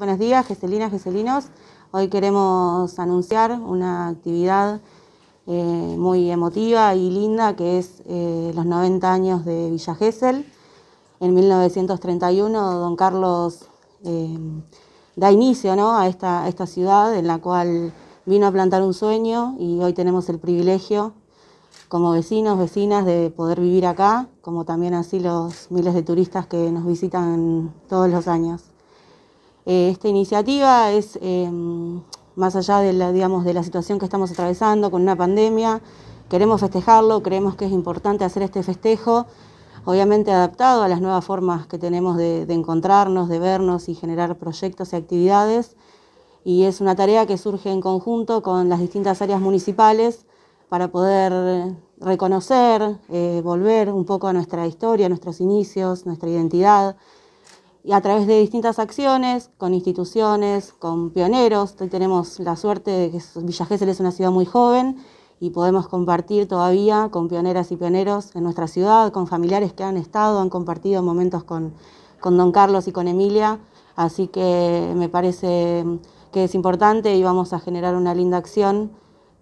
Buenos días, Geselinas, Geselinos. Hoy queremos anunciar una actividad eh, muy emotiva y linda que es eh, los 90 años de Villa Gesell. En 1931, don Carlos eh, da inicio esta, a esta ciudad en la cual vino a plantar un sueño y hoy tenemos el privilegio como vecinos, vecinas, de poder vivir acá, como también así los miles de turistas que nos visitan todos los años. Eh, esta iniciativa es, em, más allá de la, situación que estamos atravesando con una pandemia, queremos festejarlo, creemos que es importante hacer este festejo, obviamente adaptado a las nuevas formas que tenemos de, encontrarnos, de vernos y generar proyectos y actividades. Y es una tarea que surge en conjunto con las distintas áreas municipales para poder reconocer, eh, volver un poco a nuestra historia, nuestros inicios, nuestra identidad y a través de distintas acciones, con instituciones, con pioneros. Hoy tenemos la suerte de que Villa Gesell es una ciudad muy joven y podemos compartir todavía con pioneras y pioneros en nuestra ciudad, con familiares que han estado, han compartido momentos con, con don Carlos y con Emilia. Así que me parece que es importante y vamos a generar una linda acción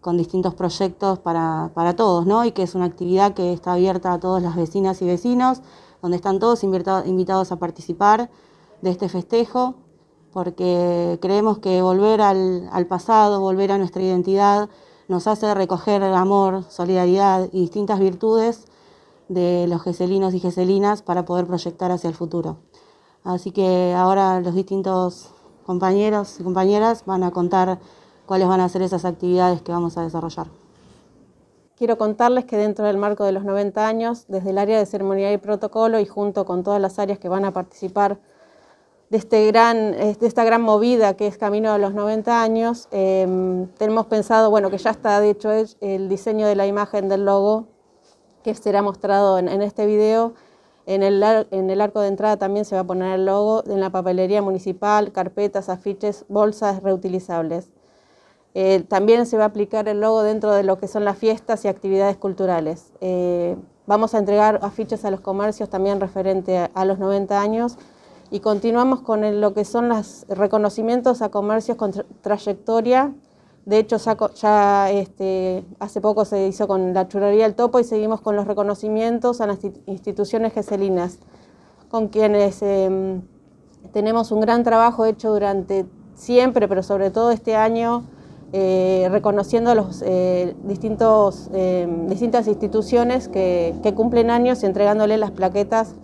con distintos proyectos para, para todos, ¿no? Y que es una actividad que está abierta a todas las vecinas y vecinos donde están todos invitados a participar de este festejo, porque creemos que volver al, pasado, volver a nuestra identidad, nos hace recoger el amor, solidaridad y distintas virtudes de los geselinos y geselinas para poder proyectar hacia el futuro. Así que ahora los distintos compañeros y compañeras van a contar cuáles van a ser esas actividades que vamos a desarrollar. Quiero contarles que dentro del marco de los 90 años, desde el área de ceremonia y protocolo y junto con todas las áreas que van a participar de, este gran, de esta gran movida que es Camino de los 90 años, em, tenemos pensado, bueno, que ya está de hecho el diseño de la imagen del logo que será mostrado en, este video. En el, en el, arco de entrada también se va a poner el logo en la papelería municipal, carpetas, afiches, bolsas reutilizables. Eh, también se va a aplicar el logo dentro de lo que son las fiestas y actividades culturales. Eh, vamos a entregar afiches a los comercios también referente a, los 90 años y continuamos con lo que son los reconocimientos a comercios con trayectoria. De hecho, ya, este, hace poco se hizo con la churrería El Topo y seguimos con los reconocimientos a las instituciones geselinas, con quienes em, tenemos un gran trabajo hecho durante siempre, pero sobre todo este año, eh, reconociendo los, eh, distintos, eh, distintas instituciones que, cumplen años y entregándole las plaquetas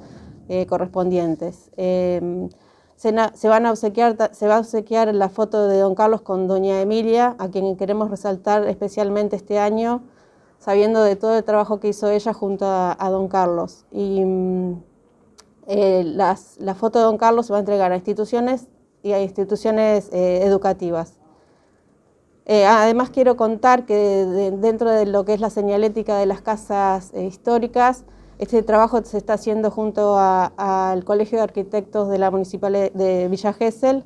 correspondientes. Em, se, van a obsequiar, se va a obsequiar la foto de don Carlos con doña Emilia, a quien queremos resaltar especialmente este año, sabiendo de todo el trabajo que hizo ella junto a, don Carlos. Y mm, la foto de don Carlos se va a entregar a instituciones y a instituciones educativas. Eh, además quiero contar que dentro de lo que es la señalética de las casas eh, históricas, este trabajo se está haciendo junto al Colegio de Arquitectos de la Municipal de Villa Gesell,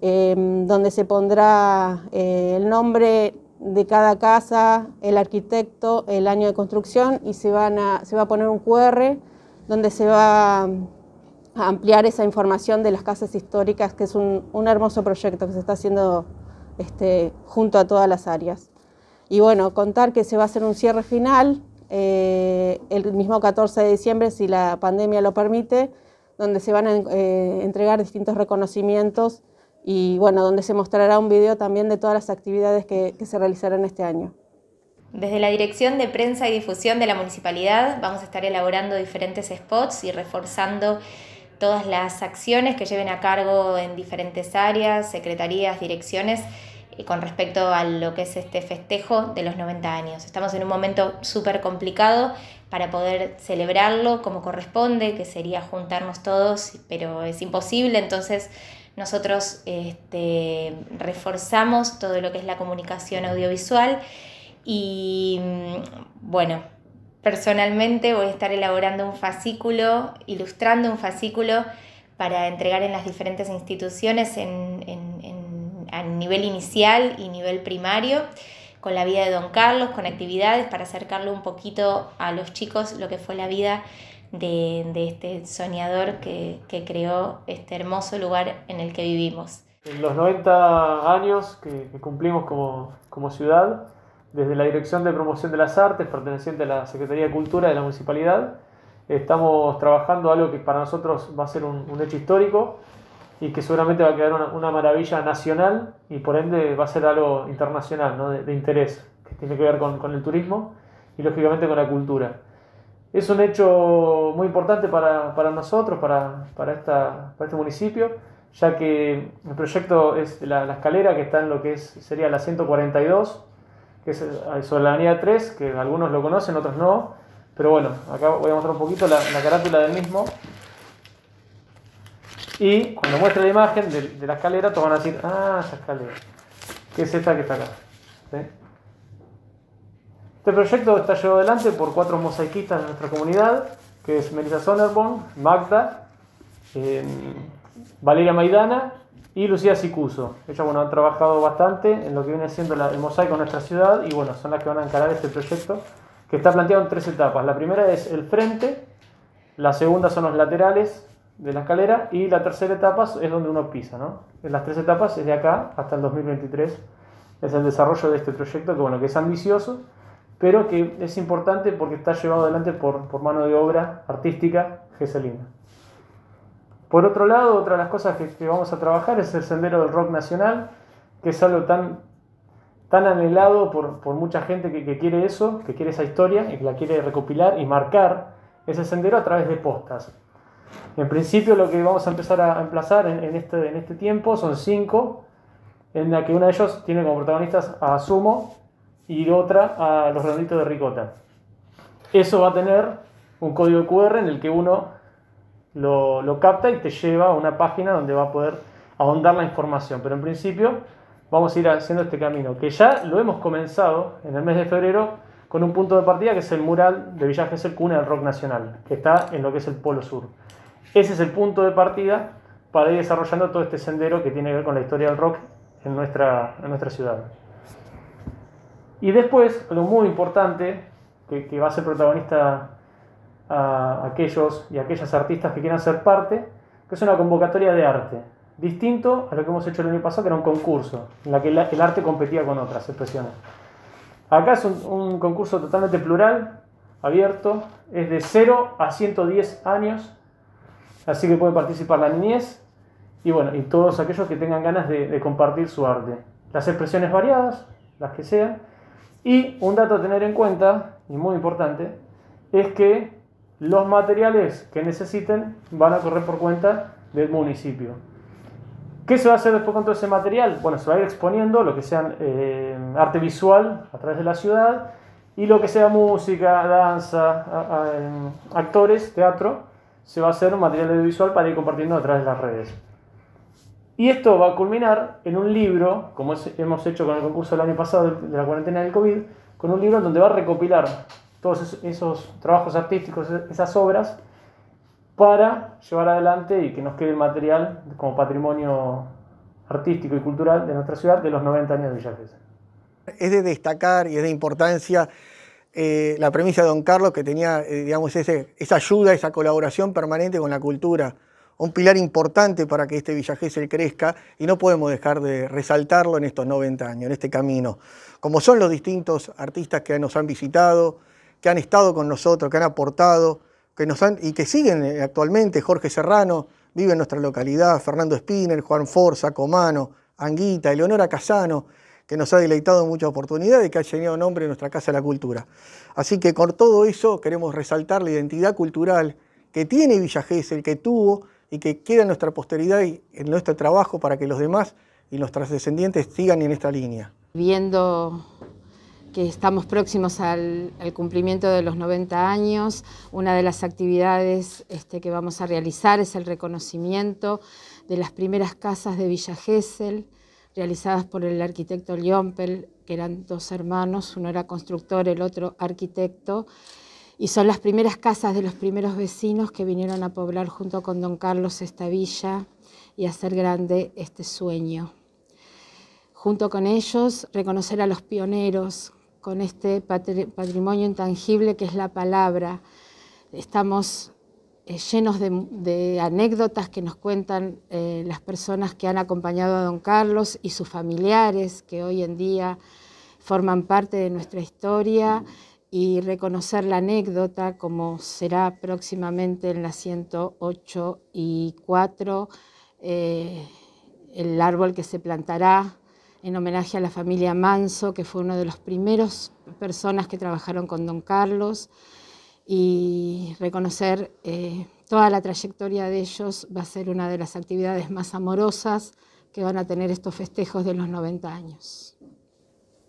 em, donde se pondrá eh, el nombre de cada casa, el arquitecto, el año de construcción y se, va a poner un QR donde se va a ampliar esa información de las casas históricas, que es un hermoso proyecto que se está haciendo este, junto a todas las áreas. Y bueno, contar que se va a hacer un cierre final eh, el mismo 14 de diciembre, si la pandemia lo permite, donde se van a eh, entregar distintos reconocimientos y bueno, donde se mostrará un video también de todas las actividades que, que se realizarán este año. Desde la Dirección de Prensa y Difusión de la Municipalidad vamos a estar elaborando diferentes spots y reforzando todas las acciones que lleven a cargo en diferentes áreas, secretarías, direcciones, eh, con respecto a lo que es este festejo de los 90 años. Estamos en un momento súper complicado para poder celebrarlo como corresponde, que sería juntarnos todos, pero es imposible, entonces nosotros este, reforzamos todo lo que es la comunicación audiovisual y mm, bueno, Personalmente voy a estar elaborando un fascículo, ilustrando un fascículo para entregar en las diferentes instituciones en, a nivel inicial y nivel primario, con la vida de Don Carlos, con actividades para acercarlo un poquito a los chicos lo que fue la vida de, este soñador que, creó este hermoso lugar en el que vivimos. En los 90 años que, cumplimos como ciudad, desde la Dirección de Promoción de las Artes, perteneciente a la Secretaría de Cultura de la Municipalidad, estamos trabajando algo que para nosotros va a ser un, hecho histórico y que seguramente va a quedar una, maravilla nacional y por ende va a ser algo internacional, ¿no? de, interés, que tiene que ver con, el turismo y lógicamente con la cultura es un hecho muy importante para, para nosotros, para, para, esta, para, este municipio, ya que el proyecto es la, escalera que está en lo que es, sería la 142, que es Solanía 3, que algunos lo conocen, otros no. Pero bueno, acá voy a mostrar un poquito la, carátula del mismo. Y cuando muestre la imagen de, la escalera, todos van a decir, ah, esa escalera, que es esta que está acá. Este proyecto está llevado adelante por cuatro mosaicistas de nuestra comunidad, que es Melissa Sonnerborn, Magda, em, Valeria Maidana y Lucía Sicuso. Ellas bueno, han trabajado bastante en lo que viene siendo la, el mosaico en nuestra ciudad y bueno, son las que van a encarar este proyecto que está planteado en tres etapas. La primera es el frente, la segunda son los laterales de la escalera y la tercera etapa es donde uno pisa. ¿no? En las tres etapas es de acá hasta el 2023. Es el desarrollo de este proyecto que, bueno, que es ambicioso, pero que es importante porque está llevado adelante por, por mano de obra artística geselina. Por otro lado, otra de las cosas que, vamos a trabajar es el sendero del rock nacional, que es algo tan, tan anhelado por, mucha gente que, quiere eso, que quiere esa historia y que la quiere recopilar y marcar ese sendero a través de postas. En principio lo que vamos a empezar a emplazar en, este, en este tiempo son cinco, en la que una de ellos tiene como protagonistas a Sumo y otra a los redonditos de ricota. Eso va a tener un código QR en el que uno lo, capta y te lleva a una página donde va a poder ahondar la información. Pero en principio vamos a ir haciendo este camino, que ya lo hemos comenzado en el mes de febrero con un punto de partida que es el mural de Villajes, el Cuna del Rock Nacional, que está en lo que es el Polo Sur. Ese es el punto de partida para ir desarrollando todo este sendero que tiene que ver con la historia del rock en nuestra, nuestra ciudad. Y después, lo muy importante, que va a ser protagonista a aquellos y aquellas artistas que quieran ser parte, que es una convocatoria de arte, distinto a lo que hemos hecho el año pasado, que era un concurso, en la que el arte competía con otras expresiones. Acá es un, concurso totalmente plural, abierto, es de 0 a 110 años, así que puede participar la niñez y bueno, y todos aquellos que tengan ganas de, de compartir su arte. Las expresiones variadas, las que sean, y un dato a tener en cuenta, y muy importante, es que los materiales que necesiten van a correr por cuenta del municipio. ¿Qué se va a hacer después con todo ese material? Bueno, se va a ir exponiendo lo que sea eh, arte visual a través de la ciudad y lo que sea música, danza, em, actores, teatro, se va a hacer un material audiovisual para ir compartiendo a través de las redes. Y esto va a culminar en un libro, como hemos hecho con el concurso del año pasado de la cuarentena del COVID, con un libro donde va a recopilar todos esos trabajos artísticos, e-, esas obras, para llevar adelante y que nos quede el material como patrimonio artístico y cultural de nuestra ciudad de los 90 años de Villa Es de destacar y es de importancia eh, la premisa de Don Carlos que tenía, eh, digamos, ese, esa ayuda, esa colaboración permanente con la cultura, un pilar importante para que este Villa crezca y no podemos dejar de resaltarlo en estos 90 años, en este camino, como son los distintos artistas que nos han visitado, que han estado con nosotros, que han aportado, que nos han, y que siguen eh, actualmente, Jorge Serrano, vive en nuestra localidad, Fernando Spinner, Juan Forza, Comano, Anguita, Eleonora Casano, que nos ha deleitado en muchas oportunidades y que ha llenado nombre en nuestra Casa de la Cultura. Así que con todo eso queremos resaltar la identidad cultural que tiene Villa el que tuvo y que queda en nuestra posteridad y en nuestro trabajo para que los demás y nuestros descendientes sigan en esta línea. Viendo que estamos próximos al, cumplimiento de los 90 años. Una de las actividades este, que vamos a realizar es el reconocimiento de las primeras casas de Villa Gesell, realizadas por el arquitecto Liompel, que eran dos hermanos, uno era constructor, el otro arquitecto, y son las primeras casas de los primeros vecinos que vinieron a poblar junto con don Carlos esta villa y hacer grande este sueño. Junto con ellos, reconocer a los pioneros con este patrimonio intangible que es la palabra. Estamos eh, llenos de, anécdotas que nos cuentan eh, las personas que han acompañado a don Carlos y sus familiares que hoy en día forman parte de nuestra historia y reconocer la anécdota como será próximamente en la 108 y 4, eh, el árbol que se plantará en homenaje a la familia Manso, que fue una de las primeras personas que trabajaron con don Carlos, y reconocer eh, toda la trayectoria de ellos va a ser una de las actividades más amorosas que van a tener estos festejos de los 90 años.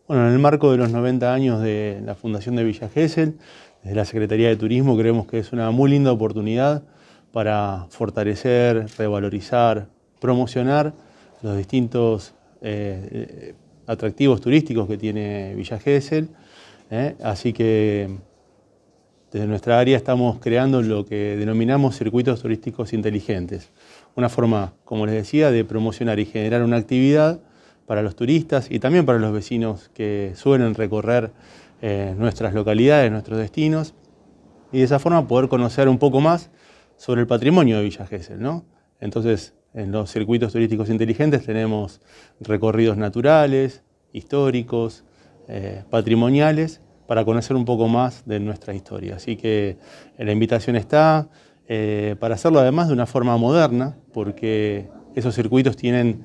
Bueno, en el marco de los 90 años de la Fundación de Villa Gesell, desde la Secretaría de Turismo creemos que es una muy linda oportunidad para fortalecer, revalorizar, promocionar los distintos eh, eh, atractivos turísticos que tiene Villa Gesell. ¿eh? Así que desde nuestra área estamos creando lo que denominamos circuitos turísticos inteligentes. Una forma, como les decía, de promocionar y generar una actividad para los turistas y también para los vecinos que suelen recorrer nuestras localidades, nuestros destinos, y de esa forma poder conocer un poco más sobre el patrimonio de Villa Gesell. ¿no? Entonces, en los circuitos turísticos inteligentes tenemos recorridos naturales, históricos, eh, patrimoniales, para conocer un poco más de nuestra historia. Así que eh, la invitación está eh, para hacerlo además de una forma moderna, porque esos circuitos tienen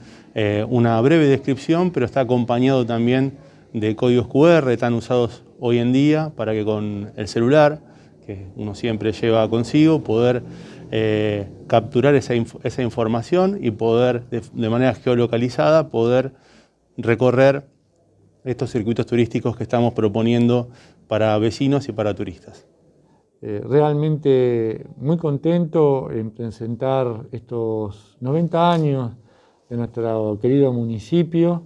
una breve descripción, pero está acompañado también de códigos QR tan usados hoy en día para que con el celular, que uno siempre lleva consigo, poder eh, capturar esa, información y poder, de, manera geolocalizada, poder recorrer estos circuitos turísticos que estamos proponiendo para vecinos y para turistas. Eh, realmente muy contento en presentar estos 90 años de nuestro querido municipio,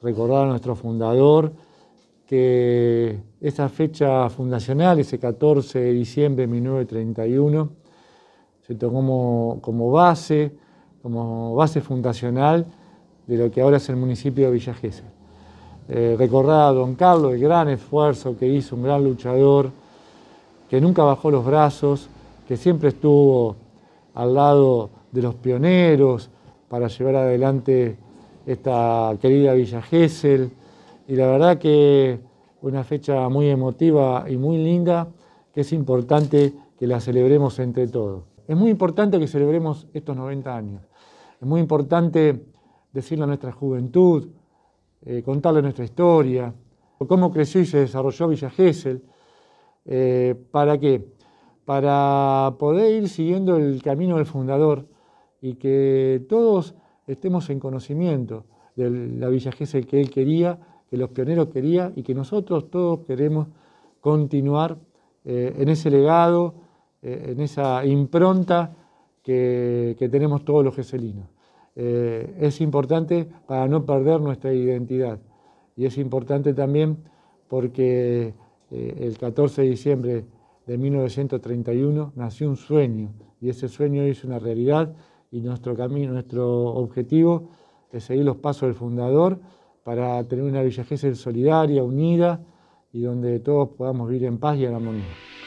recordar a nuestro fundador, que esa fecha fundacional, ese 14 de diciembre de 1931, como, como base, como base fundacional de lo que ahora es el municipio de Villa Gesell. Eh, recordar a don Carlos el gran esfuerzo que hizo, un gran luchador, que nunca bajó los brazos, que siempre estuvo al lado de los pioneros para llevar adelante esta querida Villa Gesell. Y la verdad que una fecha muy emotiva y muy linda, que es importante que la celebremos entre todos. Es muy importante que celebremos estos 90 años. Es muy importante decirle a nuestra juventud, eh, contarle nuestra historia, cómo creció y se desarrolló Villa Gesell. Eh, ¿Para qué? Para poder ir siguiendo el camino del fundador y que todos estemos en conocimiento de la Villa Gesell que él quería, que los pioneros querían y que nosotros todos queremos continuar eh, en ese legado eh, en esa impronta que, tenemos todos los geselinos. Eh, es importante para no perder nuestra identidad y es importante también porque eh, el 14 de diciembre de 1931 nació un sueño y ese sueño es una realidad y nuestro camino, nuestro objetivo es seguir los pasos del fundador para tener una Villa solidaria, unida y donde todos podamos vivir en paz y en armonía.